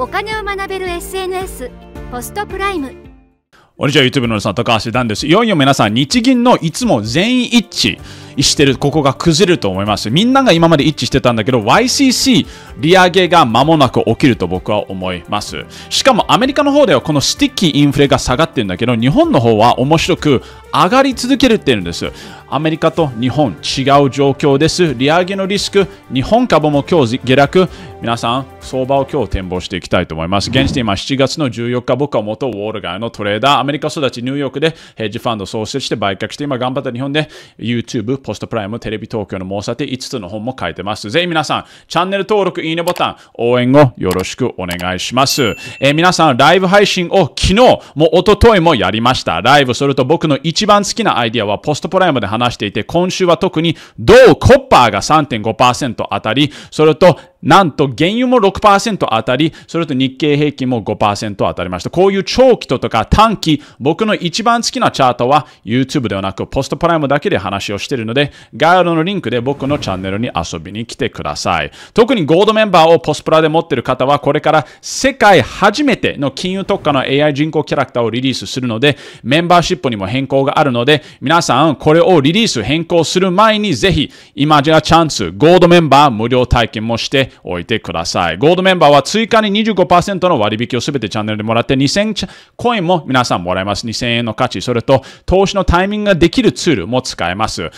お金を学べる SNS ポストプライムこんにちは YouTube の皆さん高橋段ですいよいよ皆さん日銀のいつも全員一致してるここが崩れると思いますみんなが今まで一致してたんだけど YCC 利上げが間もなく起きると僕は思いますしかもアメリカの方ではこのスティッキーインフレが下がってるんだけど日本の方は面白く上がり続けるっていうんです。アメリカと日本、違う状況です。利上げのリスク、日本株も今日下落。皆さん、相場を今日展望していきたいと思います。現時点今7月の14日、僕は元ウォール街のトレーダー、アメリカ育ちニューヨークでヘッジファンド創設して売却して、今頑張った日本で YouTube、ポストプライム、テレビ東京のし立で5つの本も書いてます。ぜひ皆さん、チャンネル登録、いいねボタン、応援をよろしくお願いします。えー、皆さん、ライブ配信を昨日、も一昨日もやりました。ライブすると僕の一番好きなアイディアはポストプライムで話していて、今週は特に同コッパーが3.5%当たり、それとなんと原油も6%当たり、それと日経平均も5%当たりました。こういう長期とか短期、僕の一番好きなチャートは YouTube ではなくポストプライムだけで話をしているので、概要欄のリンクで僕のチャンネルに遊びに来てください。特にゴールドメンバーをポスプラで持っている方は、これから世界初めての金融特化の AI 人工キャラクターをリリースするので、メンバーシップにも変更があるので、皆さんこれをリリース変更する前にぜひ、今じゃチャンス、ゴールドメンバー無料体験もして、ておいてください。ゴールドメンバーは追加に25%の割引をすべてチャンネルでもらって、2000コインも皆さんもらえます。2000円の価値。それと、投資のタイミングができるツールも使えます。例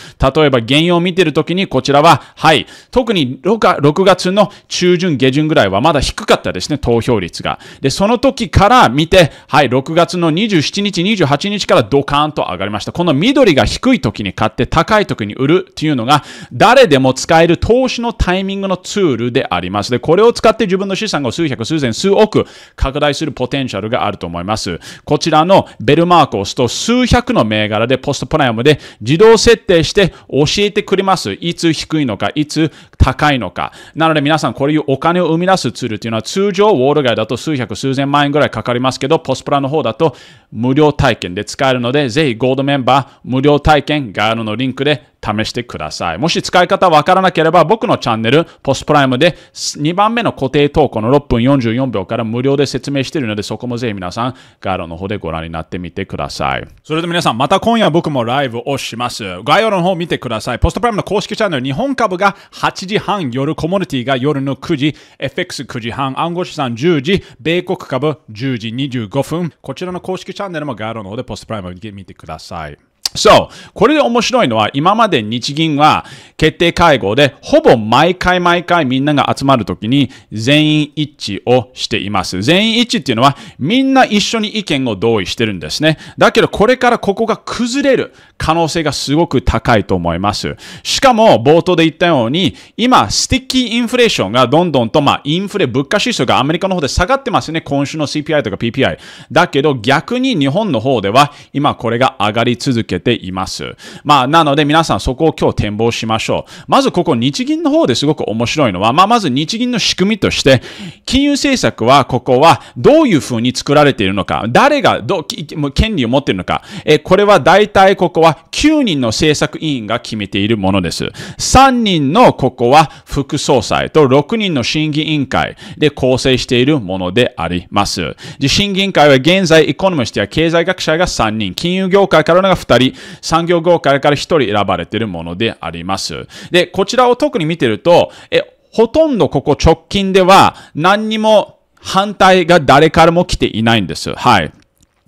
えば、原因を見てるときに、こちらは、はい、特に 6, 6月の中旬、下旬ぐらいはまだ低かったですね、投票率が。で、その時から見て、はい、6月の27日、28日からドカーンと上がりました。この緑が低い時に買って、高い時に売るっていうのが、誰でも使える投資のタイミングのツールでであります。で、これを使って自分の資産を数百、数千、数億拡大するポテンシャルがあると思います。こちらのベルマークを押すと数百の銘柄でポストプライムで自動設定して教えてくれます。いつ低いのか、いつ高いのか。なので皆さん、こういうお金を生み出すツールっていうのは、通常、ウォール街だと数百、数千万円ぐらいかかりますけど、ポスプラの方だと無料体験で使えるので、ぜひゴールドメンバー無料体験ガールのリンクで試してください。もし使い方わからなければ、僕のチャンネル、ポスプライムで2番目の固定投稿の6分44秒から無料で説明しているので、そこもぜひ皆さん、ガールの方でご覧になってみてください。それで皆さん、また今夜僕もライブをします。概要欄の方見てください。ポストプライムの公式チャンネル、日本株が80時半夜、コモディティが夜の9時、FX9 時半、暗号資産10時、米国株10時25分。こちらの公式チャンネルもがあるの方でポストプライムを見てください。そう。これで面白いのは、今まで日銀は決定会合で、ほぼ毎回毎回みんなが集まるときに全員一致をしています。全員一致っていうのは、みんな一緒に意見を同意してるんですね。だけど、これからここが崩れる可能性がすごく高いと思います。しかも、冒頭で言ったように、今、スティッキーインフレーションがどんどんと、まあ、インフレ物価指数がアメリカの方で下がってますね。今週の CPI とか PPI。だけど、逆に日本の方では、今これが上がり続けてています。まあ、なので皆さんそこを今日展望しましょう。まずここ日銀の方ですごく面白いのは、まあ、まず日銀の仕組みとして、金融政策はここはどういう風に作られているのか、誰がどう、権利を持っているのか、えこれは大体ここは9人の政策委員が決めているものです。3人のここは副総裁と6人の審議委員会で構成しているものであります。で審議委員会は現在、エコノミストや経済学者が3人、金融業界からのが2人、産業業界から1人選ばれているものであります。で、こちらを特に見てると、え、ほとんどここ直近では何にも反対が誰からも来ていないんです。はい。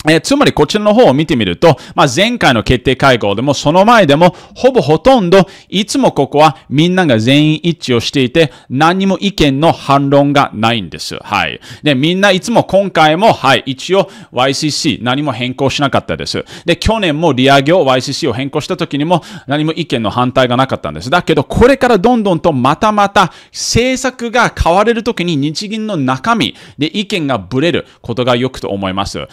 えー、つまりこちらの方を見てみると、まあ、前回の決定会合でもその前でもほぼほとんどいつもここはみんなが全員一致をしていて何にも意見の反論がないんです。はい。で、みんないつも今回もはい、一応 YCC 何も変更しなかったです。で、去年も利上げを YCC を変更した時にも何も意見の反対がなかったんです。だけどこれからどんどんとまたまた政策が変われる時に日銀の中身で意見がぶれることがよくと思います。例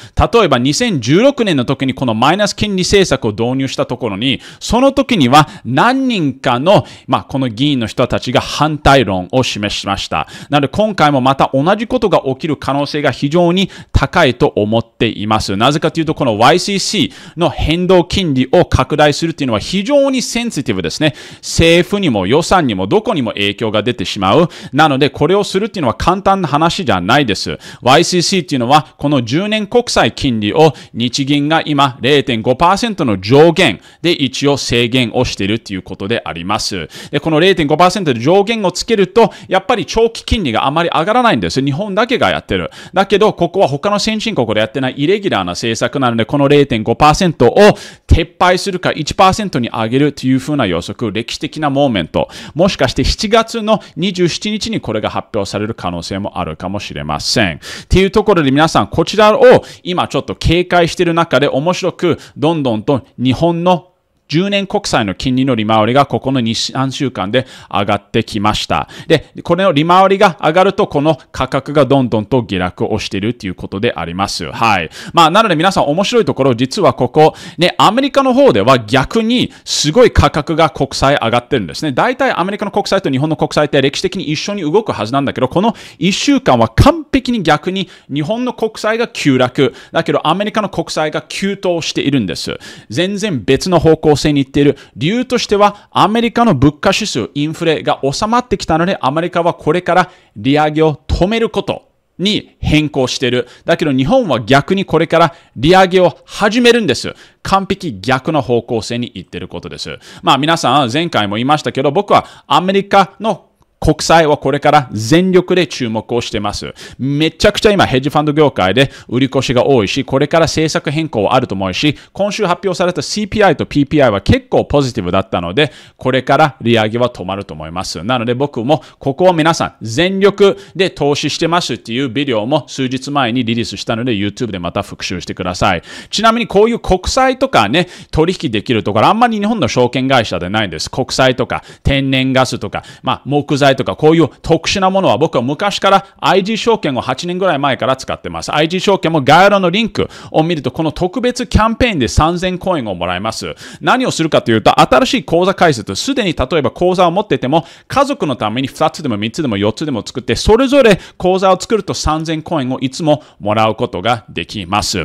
えば2016年の時にこのマイナス金利政策を導入したところに、その時には何人かの、まあ、この議員の人たちが反対論を示しました。なので今回もまた同じことが起きる可能性が非常に高いと思っています。なぜかというと、この YCC の変動金利を拡大するっていうのは非常にセンシティブですね。政府にも予算にもどこにも影響が出てしまう。なので、これをするっていうのは簡単な話じゃないです。YCC っていうのは、この10年国債金利を日銀が今0.5%の上限で一応制限をしているということであります。で、この0.5%の上限をつけると、やっぱり長期金利があまり上がらないんです。日本だけがやってる。だけど、ここは他の先進国でやってないイレギュラーな政策なので、この0.5%を撤廃するか1%に上げるというふうな予測、歴史的なモーメント。もしかして7月の27日にこれが発表される可能性もあるかもしれません。っていうところで皆さん、こちらを今ちょっと警戒している中で面白く、どんどんと日本の10年国債の金利の利回りがここの2、3週間で上がってきました。で、これの利回りが上がると、この価格がどんどんと下落をしているということであります。はい。まあ、なので皆さん面白いところ、実はここ、ね、アメリカの方では逆にすごい価格が国債上がってるんですね。大体アメリカの国債と日本の国債って歴史的に一緒に動くはずなんだけど、この1週間は完璧に逆に日本の国債が急落、だけどアメリカの国債が急騰しているんです。全然別の方向性に行っている理由としては、アメリカの物価指数、インフレが収まってきたので、アメリカはこれから利上げを止めることに変更している。だけど日本は逆にこれから利上げを始めるんです。完璧逆の方向性に行ってることです。まあ皆さん前回も言いましたけど僕はアメリカの国債はこれから全力で注目をしてます。めちゃくちゃ今ヘッジファンド業界で売り越しが多いし、これから政策変更あると思うし、今週発表された CPI と PPI は結構ポジティブだったので、これから利上げは止まると思います。なので僕もここを皆さん全力で投資してますっていうビデオも数日前にリリースしたので YouTube でまた復習してください。ちなみにこういう国債とかね、取引できるところあんまり日本の証券会社でないんです。国債とか天然ガスとか、まあ木材済とかこういう特殊なものは僕は昔から IG 証券を8年ぐらい前から使ってます。IG 証券も概要欄のリンクを見るとこの特別キャンペーンで3000コインをもらえます。何をするかというと新しい口座開設、すでに例えば口座を持ってても家族のために2つでも3つでも4つでも作ってそれぞれ口座を作ると3000コインをいつももらうことができます。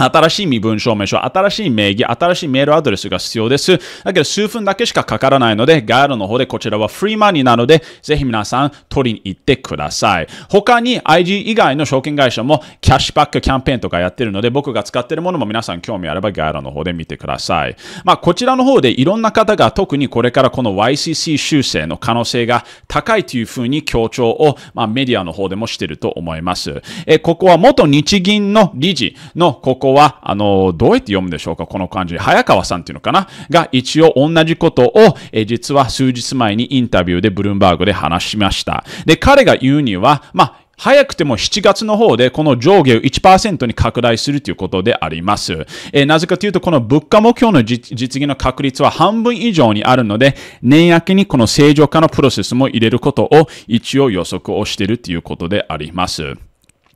新しい身分証明書、新しい名義、新しいメールアドレスが必要です。だけど数分だけしかかからないので、ガイドの方でこちらはフリーマニーなので、ぜひ皆さん取りに行ってください。他に IG 以外の証券会社もキャッシュバックキャンペーンとかやってるので、僕が使ってるものも皆さん興味あればガイドの方で見てください。まあ、こちらの方でいろんな方が特にこれからこの YCC 修正の可能性が高いというふうに強調を、まあ、メディアの方でもしてると思います。え、ここは元日銀の理事のこここは、あの、どうやって読むんでしょうかこの漢字。早川さんっていうのかなが一応同じことを、え実は数日前にインタビューでブルームバーグで話しました。で、彼が言うには、まあ、早くても7月の方でこの上下を1%に拡大するということであります。えー、なぜかというと、この物価目標の実現の確率は半分以上にあるので、年明けにこの正常化のプロセスも入れることを一応予測をしているということであります。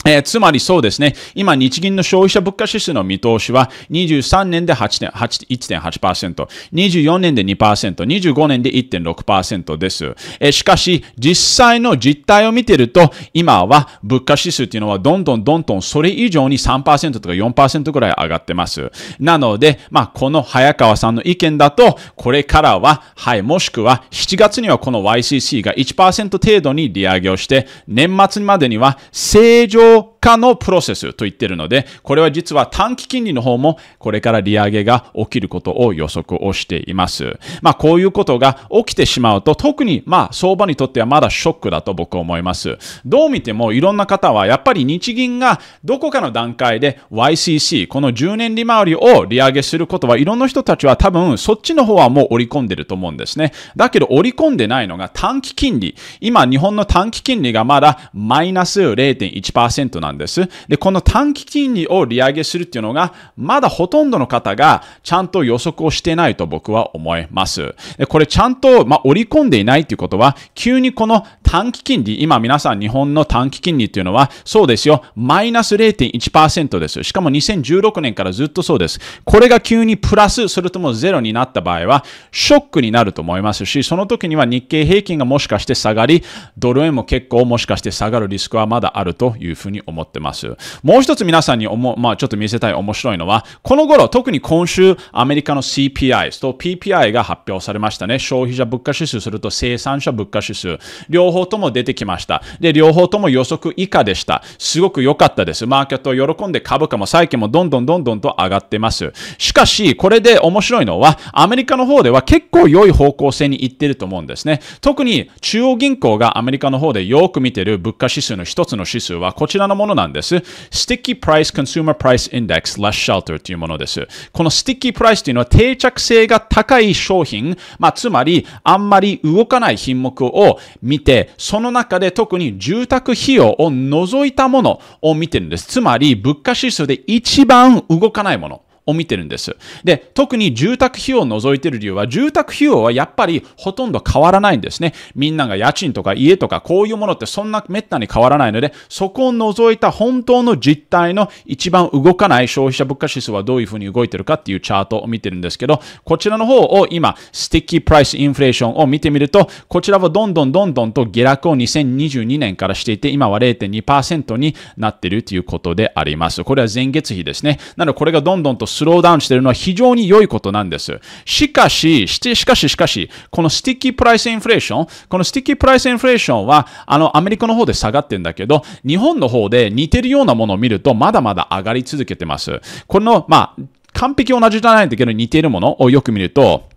えー、つまりそうですね。今、日銀の消費者物価指数の見通しは、23年で1.8%、24年で2%、25年で1.6%です、えー、しかし、実際の実態を見てると、今は物価指数っていうのは、どんどんどんどんそれ以上に3%とか4%ぐらい上がってます。なので、まあ、この早川さんの意見だと、これからは、はい、もしくは7月にはこの YCC が1%程度に利上げをして、年末までには正常常化のプロセスと言ってるので、これは実は短期金利の方もこれから利上げが起きることを予測をしています。まあこういうことが起きてしまうと、特にまあ相場にとってはまだショックだと僕は思います。どう見てもいろんな方はやっぱり日銀がどこかの段階で YCC、この10年利回りを利上げすることはいろんな人たちは多分そっちの方はもう織り込んでると思うんですね。だけど織り込んでないのが短期金利。今日本の短期金利がまだマイナス0.1% 0.5%なんです。で、この短期金利を利上げするっていうのが、まだほとんどの方がちゃんと予測をしてないと僕は思います。で、これちゃんと、まあ、織り込んでいないっていうことは、急にこの短期金利、今皆さん日本の短期金利っていうのは、そうですよ、マイナス0.1%です。しかも2016年からずっとそうです。これが急にプラス、それともゼロになった場合は、ショックになると思いますし、その時には日経平均がもしかして下がり、ドル円も結構もしかして下がるリスクはまだあるというふうに思ってます。もう一つ皆さんにおも、まあ、ちょっと見せたい面白いのは、この頃、特に今週、アメリカの CPI と PPI が発表されましたね。消費者物価指数すると生産者物価指数。両方方とも出てきました。で、両方とも予測以下でした。すごく良かったです。マーケットを喜んで株価も債券もどんどんどんどんと上がってます。しかし、これで面白いのは、アメリカの方では結構良い方向性に行ってると思うんですね。特に中央銀行がアメリカの方でよく見てる物価指数の一つの指数はこちらのものなんです。Sticky Price Consumer Price Index Less Shelter というものです。この Sticky Price というのは定着性が高い商品、まあ、つまりあんまり動かない品目を見てその中で特に住宅費用を除いたものを見てるんです。つまり、物価指数で一番動かないもの。を見てるんです。で、特に住宅費用を除いてる理由は、住宅費用はやっぱりほとんど変わらないんですね。みんなが家賃とか家とかこういうものってそんな滅多に変わらないので、そこを除いた本当の実態の一番動かない消費者物価指数はどういうふうに動いてるかっていうチャートを見てるんですけど、こちらの方を今、スティッキープライスインフレーションを見てみると、こちらはどんどんどんどんと下落を2022年からしていて、今は0.2%になっているということであります。これは前月比ですね。なのでこれがどんどんとスローダウンしているのは非常に良いことなんです。しかし、しかし、しかし、このスティッキープライスインフレーション、このスティッキープライスインフレーションは、あの、アメリカの方で下がってんだけど、日本の方で似てるようなものを見ると、まだまだ上がり続けてます。この、まあ、完璧同じじゃないんだけど、似ているものをよく見ると、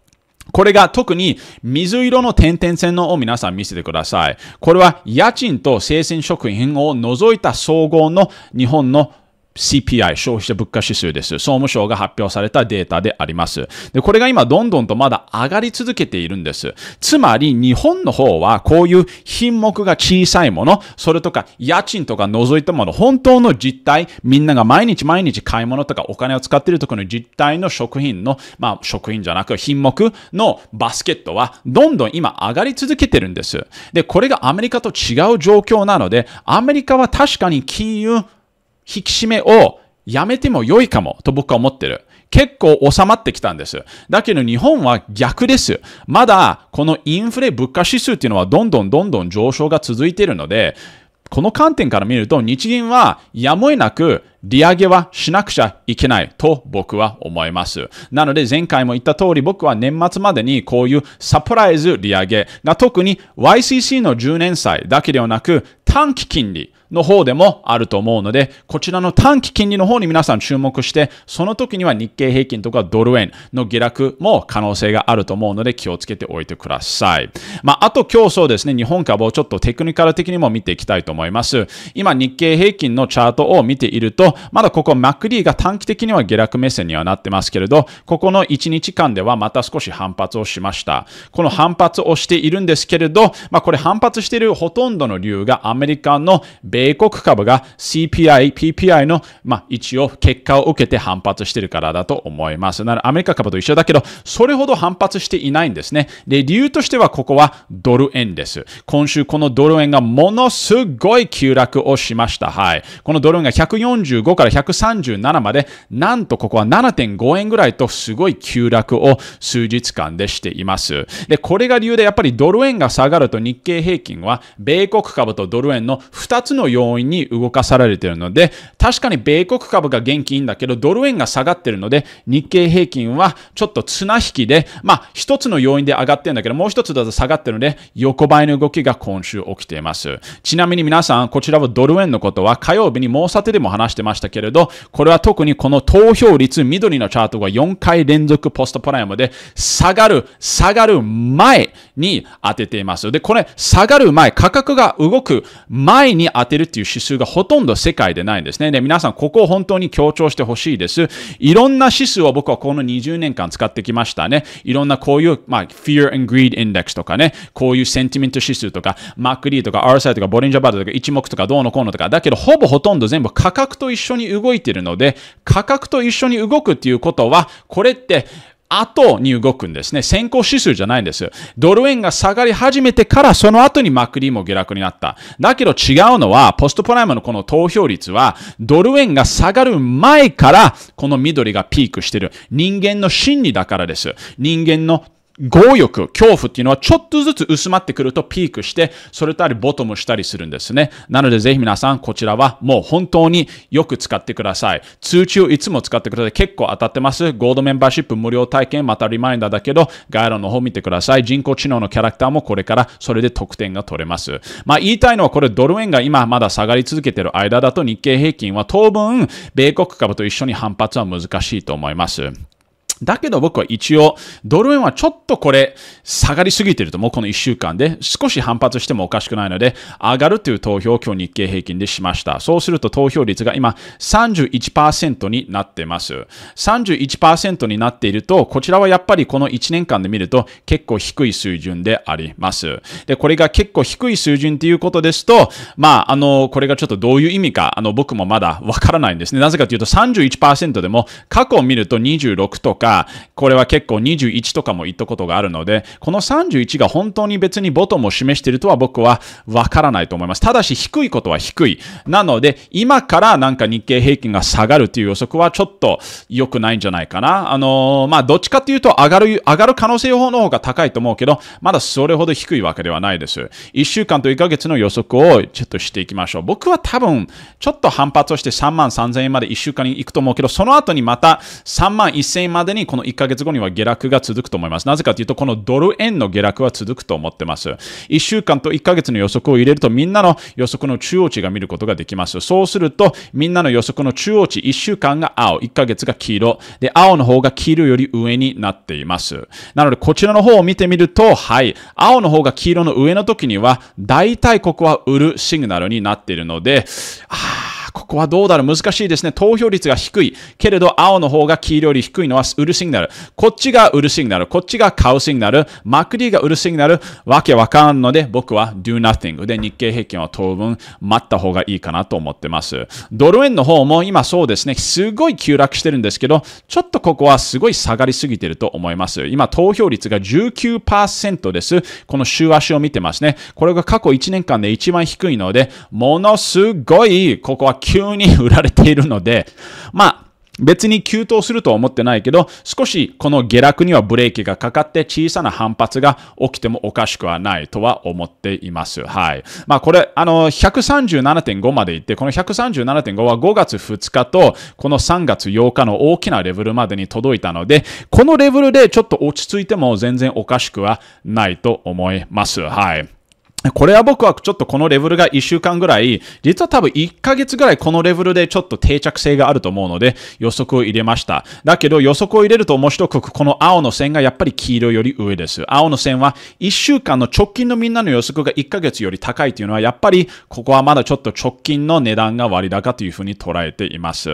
これが特に水色の点々線のを皆さん見せてください。これは家賃と生鮮食品を除いた総合の日本の CPI、消費者物価指数です。総務省が発表されたデータであります。で、これが今どんどんとまだ上がり続けているんです。つまり、日本の方はこういう品目が小さいもの、それとか家賃とか除いたもの、本当の実態、みんなが毎日毎日買い物とかお金を使っているところの実態の食品の、まあ食品じゃなく品目のバスケットはどんどん今上がり続けてるんです。で、これがアメリカと違う状況なので、アメリカは確かに金融引き締めをやめても良いかもと僕は思ってる。結構収まってきたんです。だけど日本は逆です。まだこのインフレ物価指数っていうのはどんどんどんどん上昇が続いているので、この観点から見ると日銀はやむを得なく利上げはしなくちゃいけないと僕は思います。なので前回も言った通り僕は年末までにこういうサプライズ利上げが特に YCC の10年債だけではなく短期金利の方でもあると思うので、こちらの短期金利の方に皆さん注目して、その時には日経平均とかドル円の下落も可能性があると思うので気をつけておいてください。まあ、あと今日そうですね、日本株をちょっとテクニカル的にも見ていきたいと思います。今日経平均のチャートを見ていると、まだここ MacD が短期的には下落目線にはなってますけれど、ここの1日間ではまた少し反発をしました。この反発をしているんですけれど、まあ、これ反発しているほとんどの理由がアメリカの米国株が CPI、PPI の、まあ、一応結果を受けて反発してるからだと思います。ならアメリカ株と一緒だけど、それほど反発していないんですね。で、理由としてはここはドル円です。今週このドル円がものすごい急落をしました。はい。このドル円が145から137まで、なんとここは7.5円ぐらいとすごい急落を数日間でしています。で、これが理由でやっぱりドル円が下がると日経平均は米国株とドル円の2つのの要因に動かされているので、確かに米国株が元気いいんだけど、ドル円が下がってるので、日経平均はちょっと綱引きで、まあ、一つの要因で上がってるんだけど、もう一つだと下がってるので、横ばいの動きが今週起きています。ちなみに皆さん、こちらはドル円のことは火曜日に申うさてでも話してましたけれど、これは特にこの投票率緑のチャートが4回連続ポストプライムで下がる、下がる前に当てています。で、これ下がる前、価格が動く前に当てってるっていう指数がほとんど世界でないんですね。で、皆さん、ここを本当に強調してほしいです。いろんな指数を僕はこの20年間使ってきましたね。いろんなこういう、まあ、Fear and Greed Index とかね、こういうセンティメント指数とか、マックリーとか RSI とかボリンジャーバードとか一目とかどうのこうのとか、だけどほぼほとんど全部価格と一緒に動いてるので、価格と一緒に動くっていうことは、これって、後に動くんですね。先行指数じゃないんです。ドル円が下がり始めてからその後にマクリも下落になった。だけど違うのは、ポストプライムのこの投票率は、ドル円が下がる前からこの緑がピークしてる。人間の心理だからです。人間の強欲、恐怖っていうのはちょっとずつ薄まってくるとピークして、それとありボトムしたりするんですね。なのでぜひ皆さん、こちらはもう本当によく使ってください。通知をいつも使ってください。結構当たってます。ゴールドメンバーシップ無料体験、またリマインダーだけど、概要欄の方見てください。人工知能のキャラクターもこれからそれで得点が取れます。まあ言いたいのはこれドル円が今まだ下がり続けてる間だと日経平均は当分、米国株と一緒に反発は難しいと思います。だけど僕は一応、ドル円はちょっとこれ、下がりすぎてると思う、この1週間で。少し反発してもおかしくないので、上がるという投票を今日日経平均でしました。そうすると投票率が今31%になってます。31%になっていると、こちらはやっぱりこの1年間で見ると結構低い水準であります。で、これが結構低い水準ということですと、まあ、あの、これがちょっとどういう意味か、あの、僕もまだわからないんですね。なぜかというと31%でも過去を見ると26とか、か、これは結構21とかも言ったことがあるので、この31が本当に別にボトムを示しているとは僕はわからないと思います。ただし低いことは低い。なので、今からなんか日経平均が下がるという予測はちょっと良くないんじゃないかな。あのー、まあ、どっちかっていうと上がる、上がる可能性の方が高いと思うけど、まだそれほど低いわけではないです。1週間と1ヶ月の予測をちょっとしていきましょう。僕は多分、ちょっと反発をして3万3000円まで1週間に行くと思うけど、その後にまた3万1000円までにこの1ヶ月後には下落が続くと思います。なぜかというと、このドル円の下落は続くと思ってます。1週間と1ヶ月の予測を入れると、みんなの予測の中央値が見ることができます。そうすると、みんなの予測の中央値、1週間が青、1ヶ月が黄色、で、青の方が黄色より上になっています。なので、こちらの方を見てみると、はい、青の方が黄色の上の時には、大体ここは売るシグナルになっているので、あ、ここはどうだろう難しいですね。投票率が低い。けれど、青の方が黄色より低いのは売るシグナル。こっちが売るシグナル。こっちが買うシグナル。マクディが売るシグナル。わけわかんので、僕は do nothing で日経平均は当分待った方がいいかなと思ってます。ドル円の方も今そうですね、すごい急落してるんですけど、ちょっとここはすごい下がりすぎてると思います。今、投票率が19%です。この週足を見てますね。これが過去1年間で一番低いので、ものすごい、ここは急に売られているので、まあ、別に急騰するとは思ってないけど、少しこの下落にはブレーキがかかって小さな反発が起きてもおかしくはないとは思っています。はい。まあこれ、あの、137.5まで行って、この137.5は5月2日とこの3月8日の大きなレベルまでに届いたので、このレベルでちょっと落ち着いても全然おかしくはないと思います。はい。これは僕はちょっとこのレベルが1週間ぐらい、実は多分1ヶ月ぐらいこのレベルでちょっと定着性があると思うので予測を入れました。だけど予測を入れると面白く、この青の線がやっぱり黄色より上です。青の線は1週間の直近のみんなの予測が1ヶ月より高いというのはやっぱりここはまだちょっと直近の値段が割高というふうに捉えています。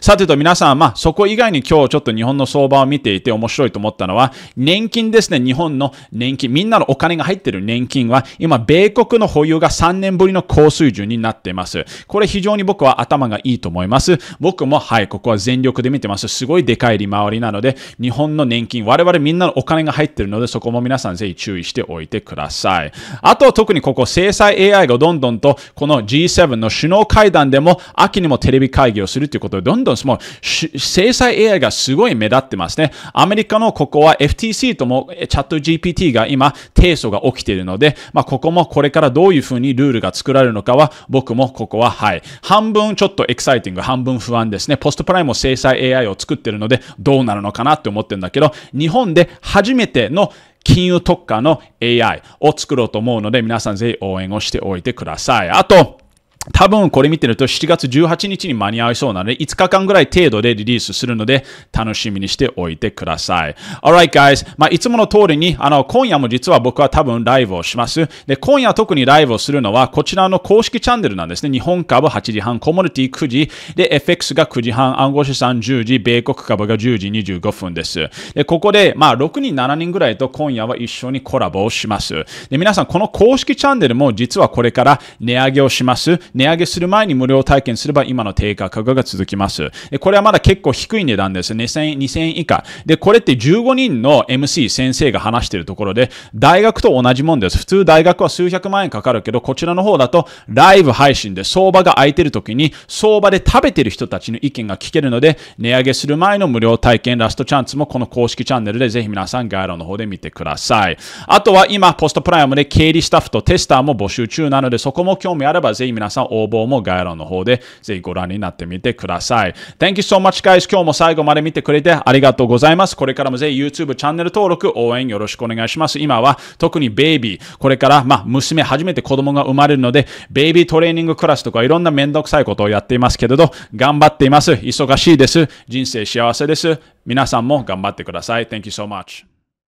さてと皆さん、まあそこ以外に今日ちょっと日本の相場を見ていて面白いと思ったのは年金ですね。日本の年金。みんなのお金が入ってる年金は今、米米国の保有が3年ぶりの高水準になっています。これ非常に僕は頭がいいと思います。僕もはい、ここは全力で見てます。すごいでかい利回りなので、日本の年金、我々みんなのお金が入ってるので、そこも皆さんぜひ注意しておいてください。あと、特にここ、制裁 AI がどんどんと、この G7 の首脳会談でも、秋にもテレビ会議をするということで、どんどんもう、制裁 AI がすごい目立ってますね。アメリカのここは FTC ともチャット GPT が今、提訴が起きているので、まあ、ここもこれからどういうふうにルールが作られるのかは、僕もここは、はい。半分ちょっとエキサイティング、半分不安ですね。ポストプライムも制裁 AI を作ってるので、どうなるのかなって思ってるんだけど、日本で初めての金融特化の AI を作ろうと思うので、皆さんぜひ応援をしておいてください。あと、多分これ見てると7月18日に間に合いそうなので5日間ぐらい程度でリリースするので楽しみにしておいてください。Alright guys、まあ、いつもの通りにあの今夜も実は僕は多分ライブをします。で、今夜特にライブをするのはこちらの公式チャンネルなんですね。日本株8時半、コモディティ9時、で、FX が9時半、暗号資産10時、米国株が10時25分です。で、ここでまあ6人、7人ぐらいと今夜は一緒にコラボをします。で、皆さんこの公式チャンネルも実はこれから値上げをします。値上げする前に無料体験すれば今の低価格が続きます。これはまだ結構低い値段です。2000, 2000円以下。で、これって15人の MC 先生が話しているところで、大学と同じもんです。普通大学は数百万円かかるけど、こちらの方だとライブ配信で相場が空いてる時に、相場で食べてる人たちの意見が聞けるので、値上げする前の無料体験ラストチャンスもこの公式チャンネルでぜひ皆さん概要欄の方で見てください。あとは今、ポストプライムで経理スタッフとテスターも募集中なので、そこも興味あればぜひ皆さん応募も概要欄の方でぜひご覧になってみてください。Thank you so much guys! 今日も最後まで見てくれてありがとうございます。これからもぜひ YouTube チャンネル登録、応援よろしくお願いします。今は特にベイビー、これから、まあ、娘初めて子供が生まれるので、ベイビートレーニングクラスとかいろんなめんどくさいことをやっていますけれど、頑張っています。忙しいです。人生幸せです。皆さんも頑張ってください。Thank you so much.